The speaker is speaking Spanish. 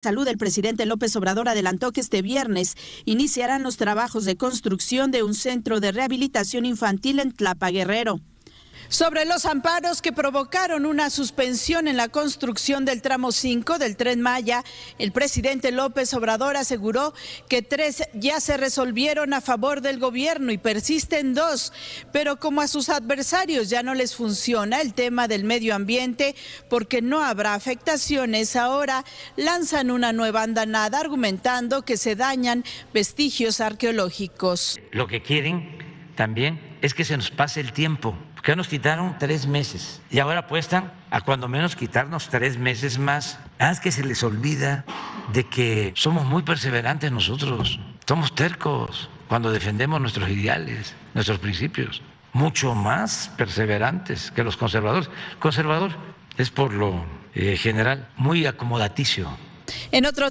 Salud, el presidente López Obrador adelantó que este viernes iniciarán los trabajos de construcción de un centro de rehabilitación infantil en Tlapa Guerrero sobre los amparos que provocaron una suspensión en la construcción del tramo 5 del tren Maya, el presidente López Obrador aseguró que tres ya se resolvieron a favor del gobierno y persisten dos, pero como a sus adversarios ya no les funciona el tema del medio ambiente porque no habrá afectaciones, ahora lanzan una nueva andanada argumentando que se dañan vestigios arqueológicos. Lo que quieren también es que se nos pase el tiempo. que nos quitaron tres meses y ahora apuestan a cuando menos quitarnos tres meses más. Ah, es que se les olvida de que somos muy perseverantes nosotros, somos tercos cuando defendemos nuestros ideales, nuestros principios, mucho más perseverantes que los conservadores. Conservador es por lo eh, general muy acomodaticio. En otro